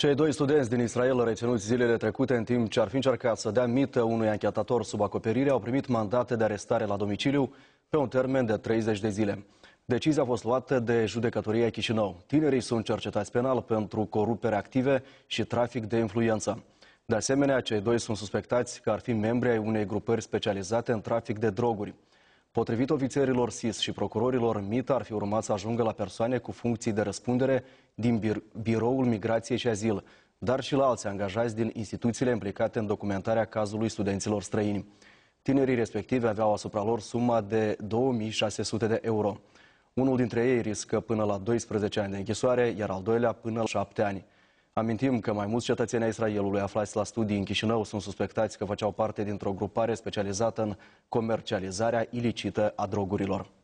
Cei doi studenți din Israel reținuți zilele trecute în timp ce ar fi încercat să dea mită unui anchetator sub acoperire au primit mandate de arestare la domiciliu pe un termen de 30 de zile. Decizia a fost luată de judecătoria Chișinău. Tinerii sunt cercetați penal pentru corupere active și trafic de influență. De asemenea, cei doi sunt suspectați că ar fi membri ai unei grupări specializate în trafic de droguri. Potrivit ofițerilor SIS și procurorilor, MIT ar fi urmat să ajungă la persoane cu funcții de răspundere din Bir- Biroul Migrației și Azil, dar și la alți angajați din instituțiile implicate în documentarea cazului studenților străini. Tinerii respectivi aveau asupra lor suma de 2600 de euro. Unul dintre ei riscă până la 12 ani de închisoare, iar al doilea până la 7 ani. Amintim că mai mulți cetățeni ai Israelului aflați la studii în Chișinău sunt suspectați că făceau parte dintr-o grupare specializată în comercializarea ilicită a drogurilor.